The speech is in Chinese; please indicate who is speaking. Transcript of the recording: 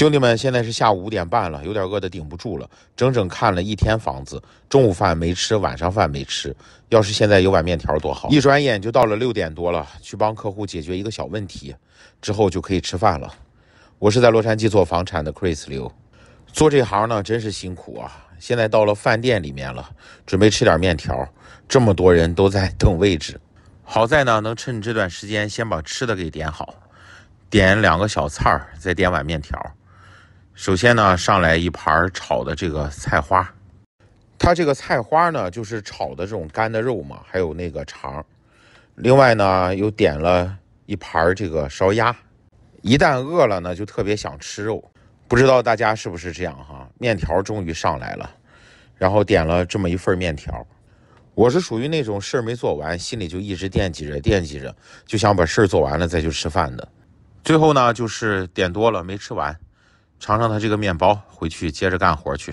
Speaker 1: 兄弟们，现在是下午五点半了，有点饿的顶不住了。整整看了一天房子，中午饭没吃，晚上饭没吃。要是现在有碗面条多好！一转眼就到了六点多了，去帮客户解决一个小问题，之后就可以吃饭了。我是在洛杉矶做房产的 Chris 刘，做这行呢真是辛苦啊。现在到了饭店里面了，准备吃点面条。这么多人都在等位置，好在呢能趁这段时间先把吃的给点好，点两个小菜儿，再点碗面条。首先呢，上来一盘炒的这个菜花，它这个菜花呢就是炒的这种干的肉嘛，还有那个肠。另外呢，又点了一盘这个烧鸭。一旦饿了呢，就特别想吃肉，不知道大家是不是这样哈？面条终于上来了，然后点了这么一份面条。我是属于那种事儿没做完，心里就一直惦记着、惦记着，就想把事儿做完了再去吃饭的。最后呢，就是点多了没吃完。尝尝他这个面包，回去接着干活去。